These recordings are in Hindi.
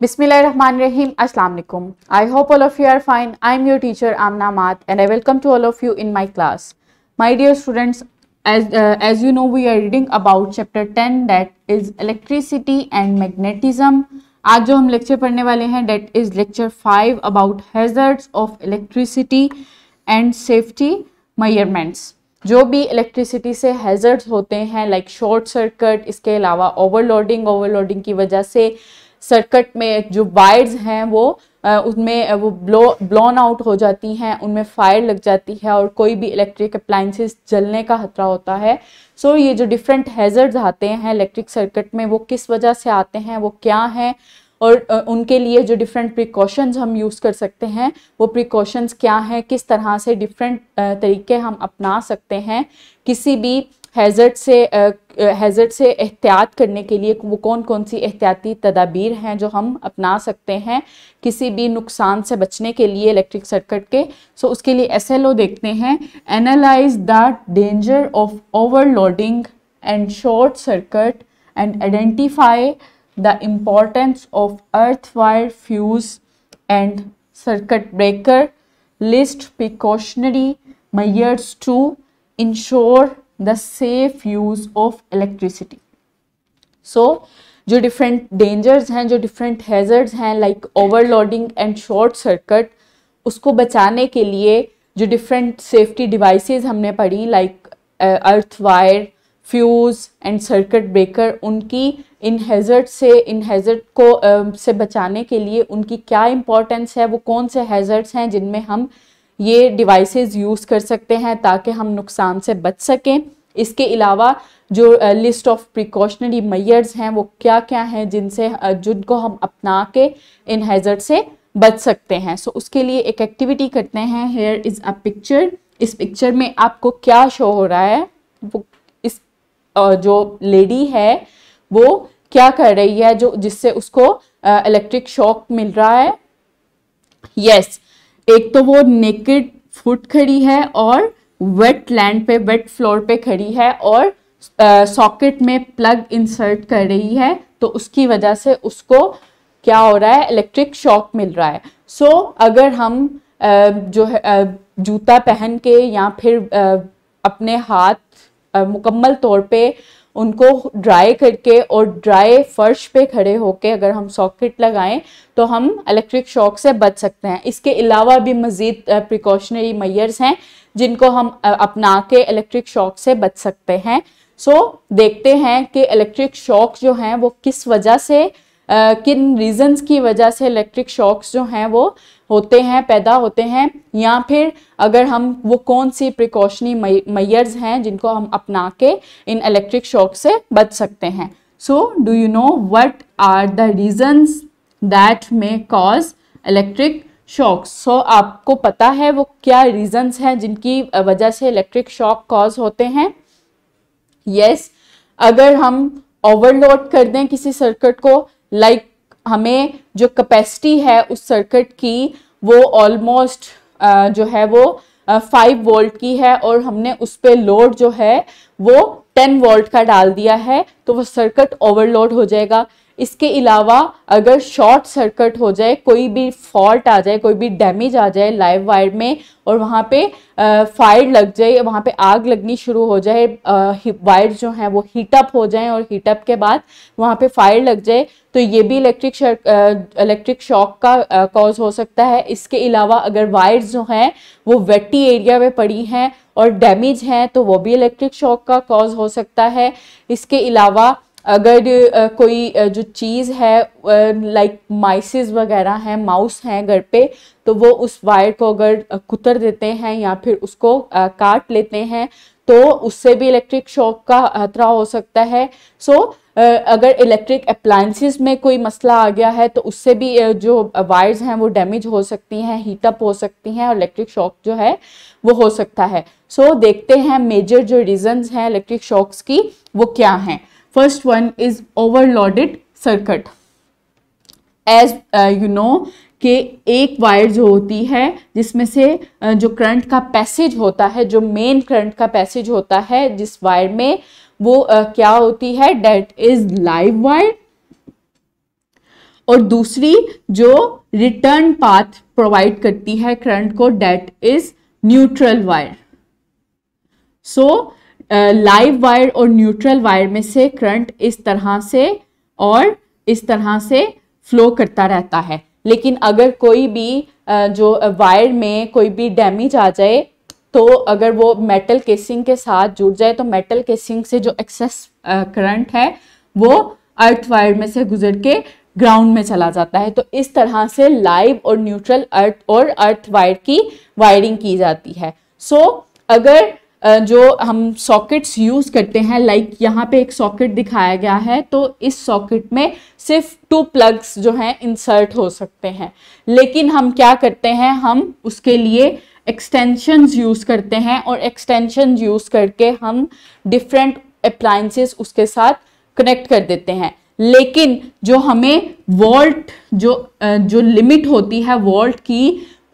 बिसमीम अलकुम I hope all of you are fine I am your teacher Amna मात and I welcome to all of you in my class my dear students as you know we are reading about chapter ten that is electricity and magnetism आज जो हम लेक्चर पढ़ने वाले हैं that is lecture five about hazards of electricity and safety measurements जो भी इलेक्ट्रिसिटी से हेजर्ट होते हैं लाइक शॉर्ट सर्किट इसके अलावा ओवरलोडिंग ओवरलोडिंग की वजह से सर्कट में जो वायर्स हैं वो उनमें वो ब्लो ब्लॉन आउट हो जाती हैं उनमें फायर लग जाती है और कोई भी इलेक्ट्रिक अप्लाइंसिस जलने का खतरा होता है सो so, ये जो डिफरेंट हैजर्ड्स आते हैं इलेक्ट्रिक सर्किट में वो किस वजह से आते हैं वो क्या हैं और उनके लिए जो डिफरेंट प्रिकॉशंस हम यूज़ कर सकते हैं वो प्रिकॉशंस क्या हैं किस तरह से डिफरेंट तरीके हम अपना सकते हैं किसी भी हैजर्ट से हैजर्ट से एहतियात करने के लिए वो कौन कौन सी एहतियाती तदाबीर हैं जो हम अपना सकते हैं किसी भी नुकसान से बचने के लिए इलेक्ट्रिक सर्किट के सो उसके लिए एस देखते हैं analyse the danger of overloading and short circuit and identify the importance of earth wire fuse and circuit breaker list precautionary measures to ensure the safe use of electricity so जो डिफरेंट डेंजर्स हैं जो डिफरेंट हैजर्ड्स हैं like overloading and short circuit उसको बचाने के लिए जो डिफरेंट सेफ्टी डिवाइसेस हमने पढ़ी like earth wire fuse and circuit breaker उनकी इन हैज़र्ड से इन हैज़र्ड को uh, से बचाने के लिए उनकी क्या इम्पोर्टेंस है वो कौन से हैज़र्ड्स हैं जिनमें हम ये डिवाइसेस यूज़ कर सकते हैं ताकि हम नुकसान से बच सकें इसके अलावा जो लिस्ट ऑफ प्रिकॉशनरी मैयर्स हैं वो क्या क्या हैं जिनसे जिनको हम अपना के इन हैज़र्ड से बच सकते हैं सो so, उसके लिए एक एक्टिविटी करते हैं हेयर इज़ अ पिक्चर इस पिक्चर में आपको क्या शो हो रहा है वो जो लेडी है वो क्या कर रही है जो जिससे उसको इलेक्ट्रिक शॉक मिल रहा है यस yes, एक तो वो नेकेड फुट खड़ी है और वेट लैंड पे वेट फ्लोर पे खड़ी है और सॉकेट में प्लग इंसर्ट कर रही है तो उसकी वजह से उसको क्या हो रहा है इलेक्ट्रिक शॉक मिल रहा है सो so, अगर हम आ, जो है जूता पहन के या फिर आ, अपने हाथ मुकम्मल तौर पे उनको ड्राई करके और ड्राई फर्श पे खड़े होके अगर हम सॉकेट लगाएं तो हम इलेक्ट्रिक शॉक से बच सकते हैं इसके अलावा भी मज़ीद प्रिकॉशनरी मैयर्स हैं जिनको हम अपना के इलेक्ट्रिक शॉक से बच सकते हैं सो देखते हैं कि इलेक्ट्रिक शॉक जो हैं वो किस वजह से किन रीजंस की वजह से इलेक्ट्रिक शॉक्स जो हैं वो होते हैं पैदा होते हैं या फिर अगर हम वो कौन सी प्रिकॉशनी मैयर्स हैं जिनको हम अपना के इन इलेक्ट्रिक शॉक से बच सकते हैं so do you know what are the reasons that may cause electric shocks so आपको पता है वो क्या रीजंस हैं जिनकी वजह से इलेक्ट्रिक शॉक कॉज होते हैं यस yes, अगर हम ओवरलोड कर दें किसी सर्किट को लाइक like, हमें जो कैपेसिटी है उस सर्किट की वो ऑलमोस्ट जो है वो फाइव वोल्ट की है और हमने उस पर लोड जो है वो टेन वोल्ट का डाल दिया है तो वो सर्किट ओवरलोड हो जाएगा इसके अलावा अगर शॉर्ट सर्किट हो जाए कोई भी फॉल्ट आ जाए कोई भी डैमेज आ जाए लाइव वायर में और वहाँ पे फायर लग जाए वहाँ पे आग लगनी शुरू हो जाए वायर जो हैं वो हीटअप हो जाए और हीटअप के बाद वहाँ पे फायर लग जाए तो ये भी इलेक्ट्रिक इलेक्ट्रिक शॉक का कॉज हो सकता है इसके अलावा अगर वायर्स जो हैं वो वेटी एरिया में पड़ी हैं और डैमेज हैं तो वो भी इलेक्ट्रिक शॉक का कॉज हो सकता है इसके अलावा अगर कोई जो चीज़ है लाइक माइसिस वगैरह हैं माउस हैं घर पे तो वो उस वायर को अगर कुतर देते हैं या फिर उसको काट लेते हैं तो उससे भी इलेक्ट्रिक शॉक का खतरा हो सकता है सो अगर इलेक्ट्रिक अप्लाइंसिस में कोई मसला आ गया है तो उससे भी जो वायर्स हैं वो डैमेज हो सकती हैं हीटअप हो सकती हैं और इलेक्ट्रिक शॉक जो है वो हो सकता है सो देखते हैं मेजर जो रीजंस हैं इलेक्ट्रिक शॉक्स की वो क्या हैं First one is overloaded circuit. As uh, you know कि एक वायर जो होती है जिसमें से uh, जो करंट का पैसेज होता है जो मेन करंट का पैसेज होता है जिस वायर में वो uh, क्या होती है डेट इज लाइव वायर और दूसरी जो रिटर्न पाथ प्रोवाइड करती है करंट को that is neutral wire so live wire और न्यूट्रल वायर में से करंट इस तरह से और इस तरह से फ्लो करता रहता है लेकिन अगर कोई भी जो वायर में कोई भी डैमेज आ जाए तो अगर वो मेटल केसिंग के साथ जुड़ जाए तो मेटल केसिंग से जो एक्सेस करंट है वो अर्थ वायर में से गुजर के ग्राउंड में चला जाता है तो इस तरह से लाइव और न्यूट्रल अर्थ और अर्थ वायर की वायरिंग की जाती है सो so, अगर जो हम सॉकेट्स यूज़ करते हैं लाइक यहाँ पे एक सॉकेट दिखाया गया है तो इस सॉकेट में सिर्फ टू प्लग्स जो हैं इंसर्ट हो सकते हैं लेकिन हम क्या करते हैं हम उसके लिए एक्सटेंशंस यूज़ करते हैं और एक्सटेंशन यूज़ करके हम डिफरेंट अप्लाइंसेस उसके साथ कनेक्ट कर देते हैं लेकिन जो हमें वॉल्ट जो जो लिमिट होती है वॉल्ट की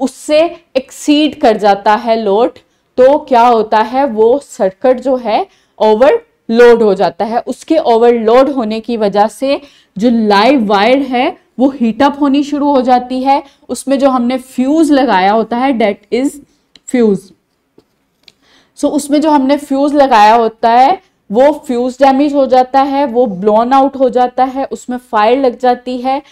उससे एक्सीड कर जाता है लोड तो क्या होता है वो सर्किट जो है ओवर लोड हो जाता है उसके ओवरलोड होने की वजह से जो लाइव वायर है वो हीटअप होनी शुरू हो जाती है उसमें जो हमने फ्यूज लगाया होता है डेट इज फ्यूज सो उसमें जो हमने फ्यूज लगाया होता है वो फ्यूज डैमेज हो जाता है वो ब्लोन आउट हो जाता है उसमें फायर लग जाती है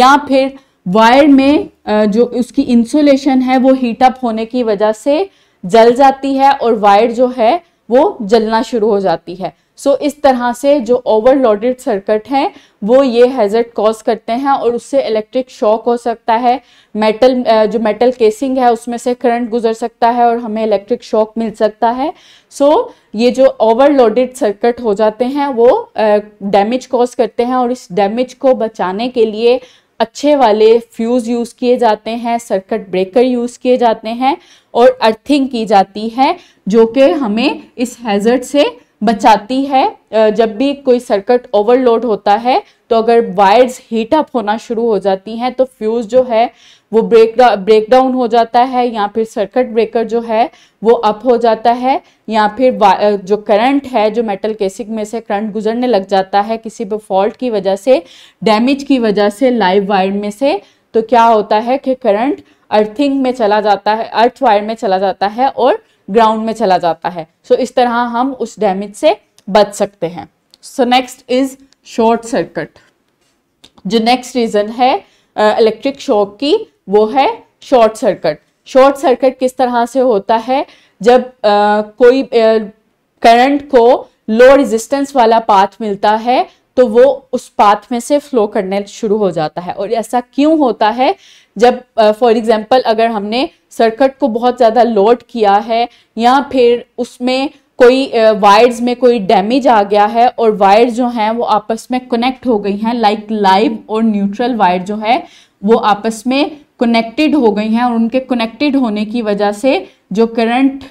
या फिर वायर में जो उसकी इंसुलेशन है वो हीटअप होने की वजह से जल जाती है और वायर जो है वो जलना शुरू हो जाती है सो so, इस तरह से जो ओवरलोडेड सर्किट हैं वो ये हैजर्ड कॉज करते हैं और उससे इलेक्ट्रिक शॉक हो सकता है मेटल जो मेटल केसिंग है उसमें से करंट गुजर सकता है और हमें इलेक्ट्रिक शॉक मिल सकता है सो so, ये जो ओवरलोडेड सर्किट हो जाते हैं वो डैमेज कॉज करते हैं और इस डैमेज को बचाने के लिए अच्छे वाले फ्यूज़ यूज़ किए जाते हैं सर्किट ब्रेकर यूज़ किए जाते हैं और अर्थिंग की जाती है जो कि हमें इस हैज़र्ड से बचाती है जब भी कोई सर्किट ओवरलोड होता है तो अगर वायर्स हीट अप होना शुरू हो जाती हैं तो फ्यूज़ जो है वो ब्रेक ब्रेक डाउन हो जाता है या फिर सर्किट ब्रेकर जो है वो अप हो जाता है या फिर जो करंट है जो मेटल केसिक में से करंट गुजरने लग जाता है किसी भी फॉल्ट की वजह से डैमेज की वजह से लाइव वायर में से तो क्या होता है कि करंट अर्थिंग में चला जाता है अर्थ वायर में चला जाता है और ग्राउंड में चला जाता है सो so, इस तरह हम उस डैमेज से बच सकते हैं so next is short circuit जो नेक्स्ट रीजन है इलेक्ट्रिक uh, शॉक की वो है शॉर्ट सर्किट शॉर्ट सर्किट किस तरह से होता है जब uh, कोई करंट uh, को लो रेजिस्टेंस वाला पाथ मिलता है तो वो उस पाथ में से फ्लो करने शुरू हो जाता है और ऐसा क्यों होता है जब फॉर uh, एग्जाम्पल अगर हमने सर्कट को बहुत ज़्यादा लोड किया है या फिर उसमें कोई वायर्स में कोई डैमेज आ गया है और वायर जो हैं वो आपस में कनेक्ट हो गई हैं लाइक लाइव और न्यूट्रल वायर जो है वो आपस में कनेक्टेड हो गई हैं और उनके कनेक्टेड होने की वजह से जो करंट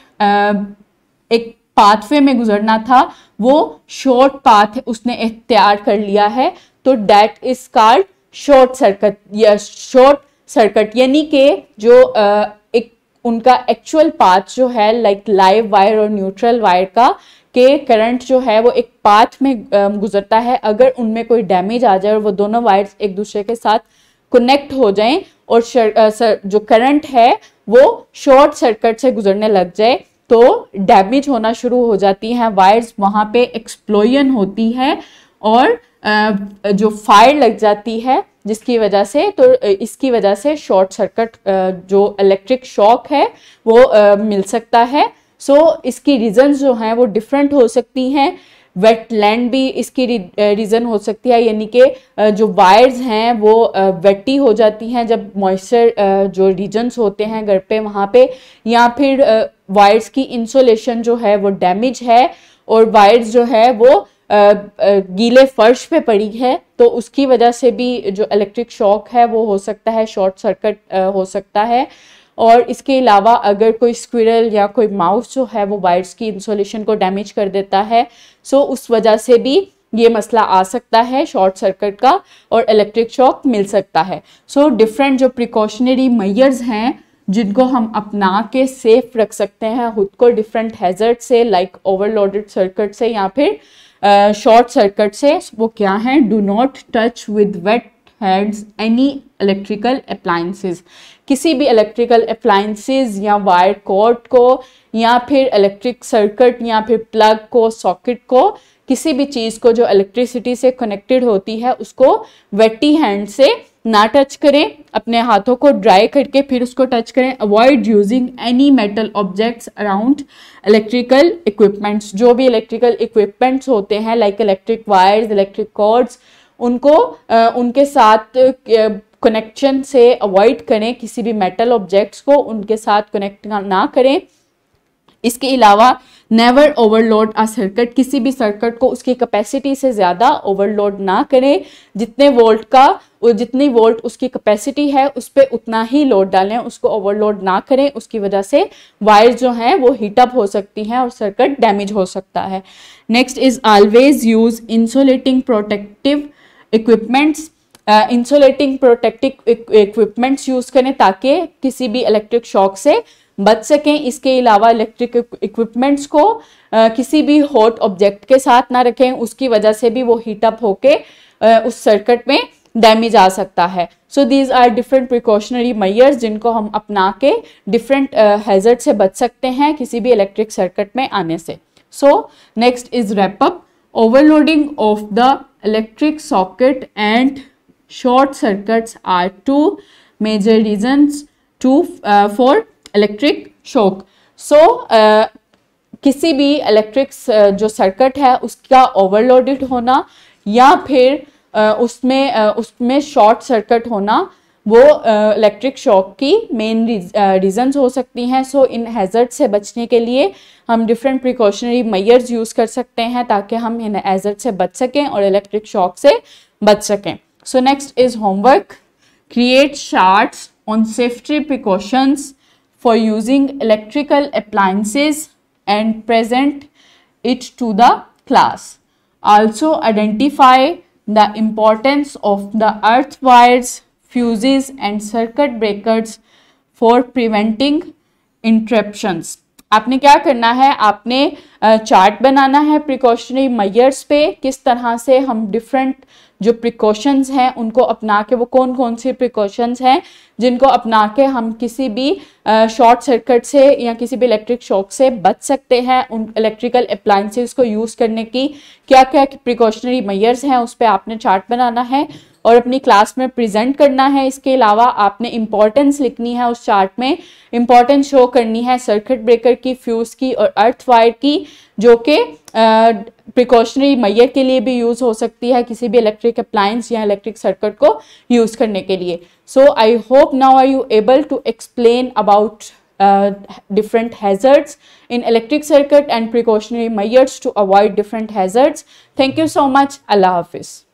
एक पाथवे में गुजरना था वो शॉर्ट पाथ उसने इख्तियार कर लिया है तो that is called short circuit या शॉर्ट सर्कट यानी कि जो एक उनका एक्चुअल पाथ जो है लाइक लाइव वायर और न्यूट्रल वायर का के करंट जो है वो एक पाथ में गुजरता है अगर उनमें कोई डैमेज आ जाए और वो दोनों वायर्स एक दूसरे के साथ कनेक्ट हो जाएं और शर, सर, जो करंट है वो शॉर्ट सर्कट से गुजरने लग जाए तो डैमेज होना शुरू हो जाती हैं वायर्स वहाँ पे एक्सप्लोयन होती है और जो फायर लग जाती है जिसकी वजह से तो इसकी वजह से शॉर्ट सर्किट जो इलेक्ट्रिक शॉक है वो मिल सकता है सो so, इसकी रीजन जो हैं वो डिफरेंट हो सकती हैं वेटलैंड भी इसकी रीज़न हो सकती है यानी कि जो वायर्स हैं वो वेटी हो जाती हैं जब मॉइस्चर जो रीजन्स होते हैं घर पे वहाँ पे या फिर वायर्स की इंसोलेशन जो है वो डैमेज है और वायर्स जो है वो गीले फर्श पे पड़ी है तो उसकी वजह से भी जो इलेक्ट्रिक शॉक है वो हो सकता है शॉर्ट सर्किट हो सकता है और इसके अलावा अगर कोई स्क्विरल या कोई माउस जो है वो वायर्स की इंसोलेशन को डैमेज कर देता है सो उस वजह से भी ये मसला आ सकता है शॉर्ट सर्किट का और इलेक्ट्रिक शॉक मिल सकता है सो डिफरेंट जो प्रिकॉशनरी मैयर्स हैं जिनको हम अपना के सेफ रख सकते हैं खुद को डिफरेंट हैजर्ड से लाइक ओवरलोडेड सर्किट से या फिर शॉर्ट सर्किट से वो क्या है do not touch with wet hands any electrical appliances किसी भी इलेक्ट्रिकल अप्लाइंसिस या वायर कॉर्ड को या फिर इलेक्ट्रिक सर्किट या फिर प्लग को सॉकेट को किसी भी चीज़ को जो इलेक्ट्रिसिटी से कनेक्टेड होती है उसको वेटी हैंड से ना टच करें अपने हाथों को ड्राई करके फिर उसको टच करें avoid using any metal objects around electrical equipments जो भी इलेक्ट्रिकल इक्विपमेंट्स होते हैं like electric wires electric cords उनको आ, उनके साथ कनेक्शन से अवॉइड करें किसी भी मेटल ऑब्जेक्ट्स को उनके साथ कनेक्ट ना करें इसके अलावा नेवर ओवरलोड आ सर्किट किसी भी सर्किट को उसकी कैपेसिटी से ज़्यादा ओवरलोड ना करें जितने वोल्ट का जितनी वोल्ट उसकी कैपेसिटी है उस पर उतना ही लोड डालें उसको ओवरलोड ना करें उसकी वजह से वायर जो हैं वो हीटअप हो सकती हैं और सर्किट डैमेज हो सकता है next is always use insulating protective equipments insulating protective equipments use करें ताकि किसी भी इलेक्ट्रिक शॉक से बच सकें इसके अलावा इलेक्ट्रिक इक्विपमेंट्स को आ, किसी भी हॉट ऑब्जेक्ट के साथ ना रखें उसकी वजह से भी वो हीटअप होके उस सर्किट में डैमेज आ सकता है so these are different precautionary measures जिनको हम अपना के डिफरेंट हैजर्ट से बच सकते हैं किसी भी इलेक्ट्रिक सर्किट में आने से so next is wrap up overloading of the electric socket and short circuits are two major reasons to for uh, electric shock so किसी भी इलेक्ट्रिक uh, जो सर्किट है उसका ओवरलोडेड होना या फिर uh, उसमें uh, उसमें शॉर्ट सर्किट होना वो इलेक्ट्रिक शॉक की मेन रीजंस हो सकती हैं सो इन हैज़र्ड से बचने के लिए हम डिफरेंट प्रिकॉशनरी मैयर्स यूज़ कर सकते हैं ताकि हम इन हैज़र्ड से बच सकें और इलेक्ट्रिक शॉक से बच सकें so next is homework create charts on safety precautions for using electrical appliances and present it to the class. Also identify the importance of the earth wires, fuses and circuit breakers for preventing interruptions. आपने क्या करना है आपने चार्ट बनाना है प्रिकॉशनरी मैयर्स पे किस तरह से हम डिफरेंट जो प्रिकॉशंस हैं उनको अपना के वो कौन कौन से प्रिकॉशंस हैं जिनको अपना के हम किसी भी शॉर्ट सर्किट से या किसी भी इलेक्ट्रिक शॉक से बच सकते हैं उन इलेक्ट्रिकल अप्लाइंसेस को यूज़ करने की क्या क्या प्रिकॉशनरी मैयर्स हैं उस पर आपने चार्ट बनाना है और अपनी क्लास में प्रेजेंट करना है इसके अलावा आपने इंपॉर्टेंस लिखनी है उस चार्ट में इंपॉर्टेंस शो करनी है सर्किट ब्रेकर की फ्यूज़ की और अर्थ वायर की जो कि प्रिकॉशनरी मैयर के लिए भी यूज़ हो सकती है किसी भी इलेक्ट्रिक अप्लाइंस या इलेक्ट्रिक सर्किट को यूज़ करने के लिए so I hope now are you able to explain about different hazards in electric circuit and precautionary measures to avoid different hazards thank you so much अल्लाह हाफिज़